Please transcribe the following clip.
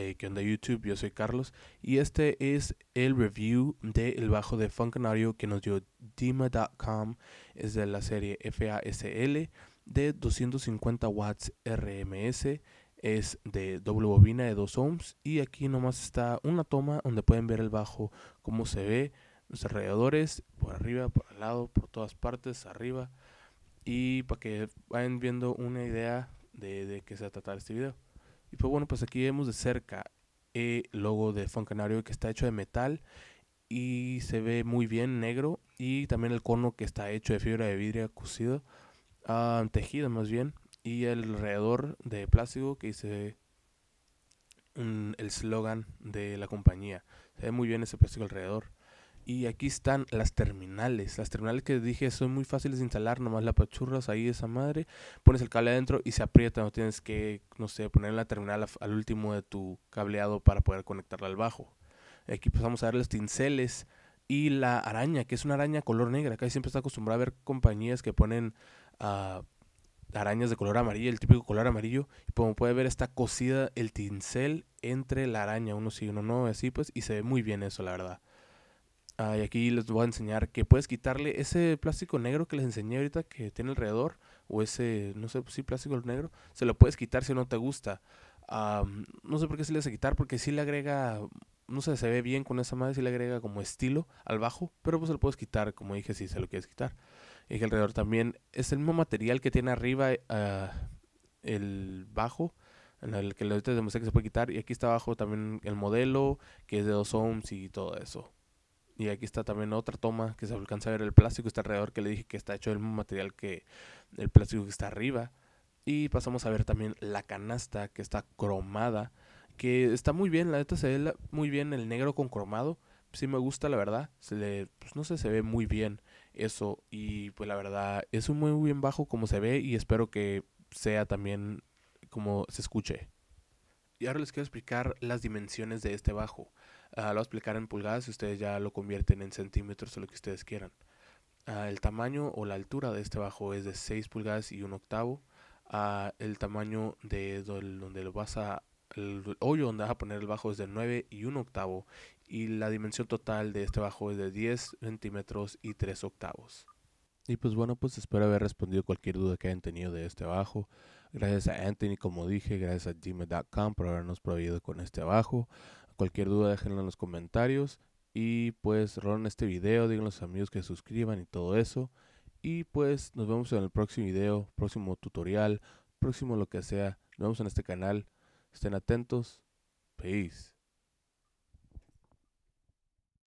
Eh, que onda YouTube? Yo soy Carlos y este es el review de Bajo de Funkanario que nos dio Dima.com. Es de la serie FASL de 250 watts RMS. Es de doble bobina de 2 ohms y aquí nomás está una toma donde pueden ver el bajo, cómo se ve, los alrededores, por arriba, por al lado, por todas partes, arriba. Y para que vayan viendo una idea de, de qué se va a tratar este video. Y pues bueno, pues aquí vemos de cerca eh, el logo de Canario que está hecho de metal y se ve muy bien negro y también el cono que está hecho de fibra de vidrio cocido, ah, tejido más bien, y el alrededor de plástico que dice el slogan de la compañía. Se ve muy bien ese plástico alrededor. Y aquí están las terminales. Las terminales que dije son muy fáciles de instalar, nomás la pachurras ahí esa madre. Pones el cable adentro y se aprieta, no tienes que, no sé, poner la terminal al último de tu cableado para poder conectarla al bajo. Aquí pues vamos a ver los tinceles y la araña, que es una araña color negra. Acá siempre está acostumbrado a ver compañías que ponen ah, arañas de color amarillo, el típico color amarillo. Y como puede ver, está cosida el tincel entre la araña, uno sí, uno no, así pues, y se ve muy bien eso, la verdad y aquí les voy a enseñar que puedes quitarle ese plástico negro que les enseñé ahorita que tiene alrededor, o ese, no sé, si pues sí, plástico negro, se lo puedes quitar si no te gusta. no sé por qué se le hace quitar, porque sí le agrega, no sé, se ve bien con esa madre, Si le agrega como estilo al bajo, pero pues se lo puedes quitar, como dije, si se lo quieres quitar. Y que alrededor también es el mismo material que tiene arriba eh, ah, el bajo, en el que les demostré que se puede quitar, y aquí está abajo también el modelo, que es de 2 ohms y todo eso. Y aquí está también otra toma que se alcanza a ver el plástico que está alrededor, que le dije que está hecho del mismo material que el plástico que está arriba. Y pasamos a ver también la canasta que está cromada, que está muy bien, la neta se ve muy bien el negro con cromado. Sí me gusta, la verdad. Se le, pues, no sé, se ve muy bien eso. Y pues la verdad, es un muy bien bajo como se ve y espero que sea también como se escuche. Y ahora les quiero explicar las dimensiones de este bajo. Ah, lo voy a explicar en pulgadas si ustedes ya lo convierten en centímetros o lo que ustedes quieran. Ah, el tamaño o la altura de este bajo es de 6 pulgadas y 1 octavo. Ah, el tamaño de donde lo vas a el hoyo donde vas a poner el bajo es de 9 y 1 octavo y la dimensión total de este bajo es de 10 centímetros y 3 octavos. Y pues bueno, pues espero haber respondido cualquier duda que hayan tenido de este abajo. Gracias a Anthony, como dije, gracias a gmail.com por habernos proveído con este abajo. Cualquier duda déjenla en los comentarios. Y pues rolen este video, digan a los amigos que suscriban y todo eso. Y pues nos vemos en el próximo video, próximo tutorial, próximo lo que sea. Nos vemos en este canal. Estén atentos. Peace.